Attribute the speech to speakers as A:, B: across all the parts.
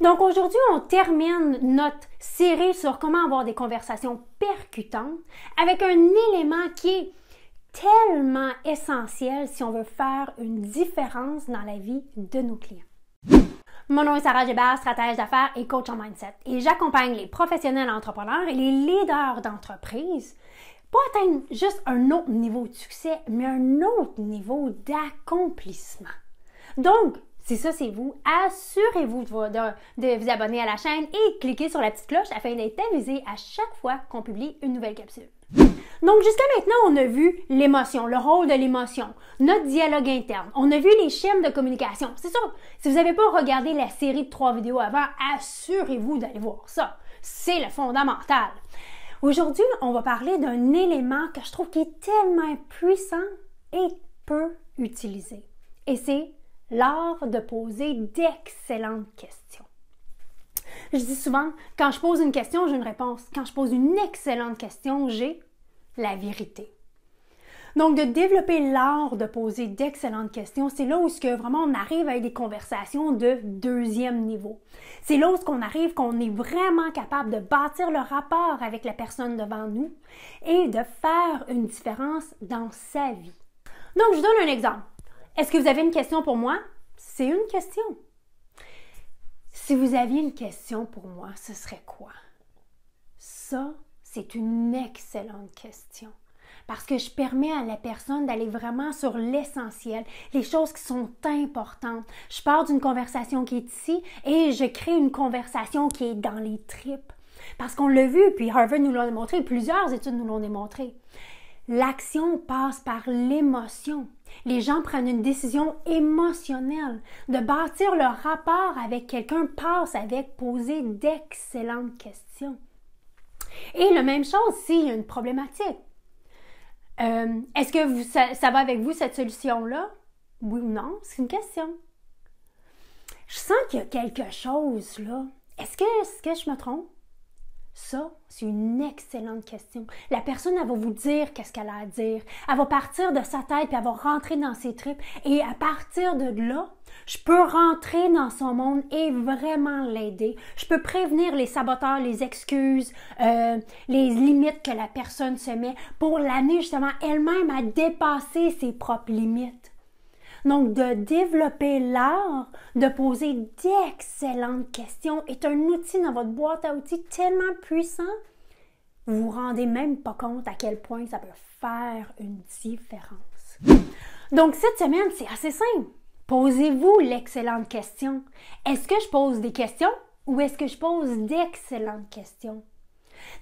A: Donc aujourd'hui, on termine notre série sur comment avoir des conversations percutantes avec un élément qui est tellement essentiel si on veut faire une différence dans la vie de nos clients. Mon nom est Sarah Gébert, stratège d'affaires et coach en mindset. Et j'accompagne les professionnels entrepreneurs et les leaders d'entreprise pour atteindre juste un autre niveau de succès, mais un autre niveau d'accomplissement. Donc, si ça, c'est vous, assurez-vous de, vous abonner à la chaîne et cliquez sur la petite cloche afin d'être avisé à chaque fois qu'on publie une nouvelle capsule. Donc jusqu'à maintenant, on a vu l'émotion, le rôle de l'émotion, notre dialogue interne. On a vu les chaînes de communication. C'est sûr, si vous n'avez pas regardé la série de trois vidéos avant, assurez-vous d'aller voir ça. C'est le fondamental. Aujourd'hui, on va parler d'un élément que je trouve qui est tellement puissant et peu utilisé. Et c'est l'art de poser d'excellentes questions. Je dis souvent, quand je pose une question, j'ai une réponse. Quand je pose une excellente question, j'ai la vérité. Donc, de développer l'art de poser d'excellentes questions, c'est là où ce que vraiment on arrive à des conversations de deuxième niveau. C'est là où ce qu'on arrive qu'on est vraiment capable de bâtir le rapport avec la personne devant nous et de faire une différence dans sa vie. Donc, je vous donne un exemple. Est-ce que vous avez une question pour moi? C'est une question. Si vous aviez une question pour moi, ce serait quoi? Ça, c'est une excellente question. Parce que je permets à la personne d'aller vraiment sur l'essentiel, les choses qui sont importantes. Je pars d'une conversation qui est ici et je crée une conversation qui est dans les tripes. Parce qu'on l'a vu, puis Harvard nous l'a montré, plusieurs études nous l'ont démontré. L'action passe par l'émotion. Les gens prennent une décision émotionnelle. De bâtir leur rapport avec quelqu'un passe avec poser d'excellentes questions. Et la même chose s'il y a une problématique. Euh, est-ce que ça, va avec vous cette solution-là? Oui ou non? C'est une question. Je sens qu'il y a quelque chose là. Est-ce est -ce que je me trompe? Ça, c'est une excellente question. La personne, elle va vous dire qu'est-ce qu'elle a à dire. Elle va partir de sa tête, puis elle va rentrer dans ses tripes. Et à partir de là, je peux rentrer dans son monde et vraiment l'aider. Je peux prévenir les saboteurs, les excuses, euh, les limites que la personne se met pour l'amener justement elle-même à dépasser ses propres limites. Donc, de développer l'art de poser d'excellentes questions est un outil dans votre boîte à outils tellement puissant, vous vous rendez même pas compte à quel point ça peut faire une différence. Donc, cette semaine, c'est assez simple. Posez-vous l'excellente question. Est-ce que je pose des questions ou est-ce que je pose d'excellentes questions?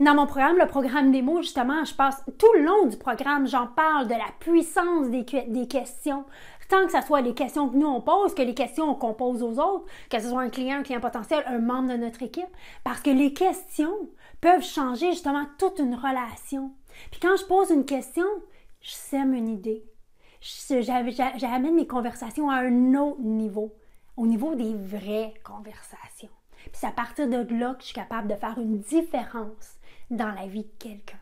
A: Dans mon programme, le programme des mots, justement, je passe tout le long du programme, j'en parle de la puissance des, questions, tant que ce soit les questions que nous on pose, que les questions qu'on pose aux autres, que ce soit un client, un client potentiel, un membre de notre équipe, parce que les questions peuvent changer justement toute une relation. Puis quand je pose une question, je sème une idée. J'amène mes conversations à un autre niveau, au niveau des vraies conversations. Puis c'est à partir de là que je suis capable de faire une différence dans la vie de quelqu'un.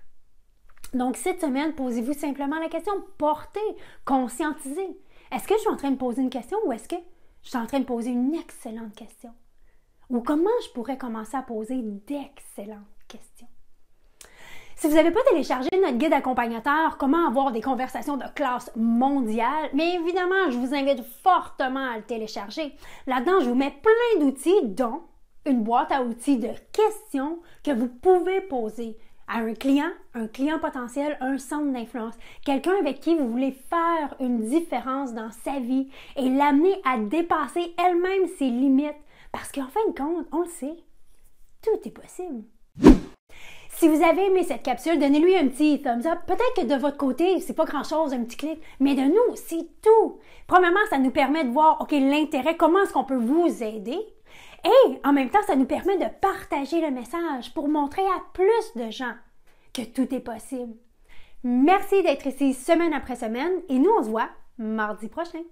A: Donc cette semaine, posez-vous simplement la question, portez, conscientisez. Est-ce que je suis en train de poser une question ou est-ce que je suis en train de poser une excellente question? Ou comment je pourrais commencer à poser d'excellentes questions? Si vous n'avez pas téléchargé notre guide accompagnateur Comment avoir des conversations de classe mondiale, mais évidemment, je vous invite fortement à le télécharger. Là-dedans, je vous mets plein d'outils dont une boîte à outils de questions que vous pouvez poser à un client, un client potentiel, un centre d'influence, quelqu'un avec qui vous voulez faire une différence dans sa vie et l'amener à dépasser elle-même ses limites. Parce qu'en fin de compte, on le sait, tout est possible. Si vous avez aimé cette capsule, donnez-lui un petit thumbs up. Peut-être que de votre côté, c'est pas grand-chose, un petit clic, mais de nous, c'est tout. Premièrement, ça nous permet de voir, OK, l'intérêt, comment est-ce qu'on peut vous aider. Et en même temps, ça nous permet de partager le message pour montrer à plus de gens que tout est possible. Merci d'être ici semaine après semaine et nous, on se voit mardi prochain.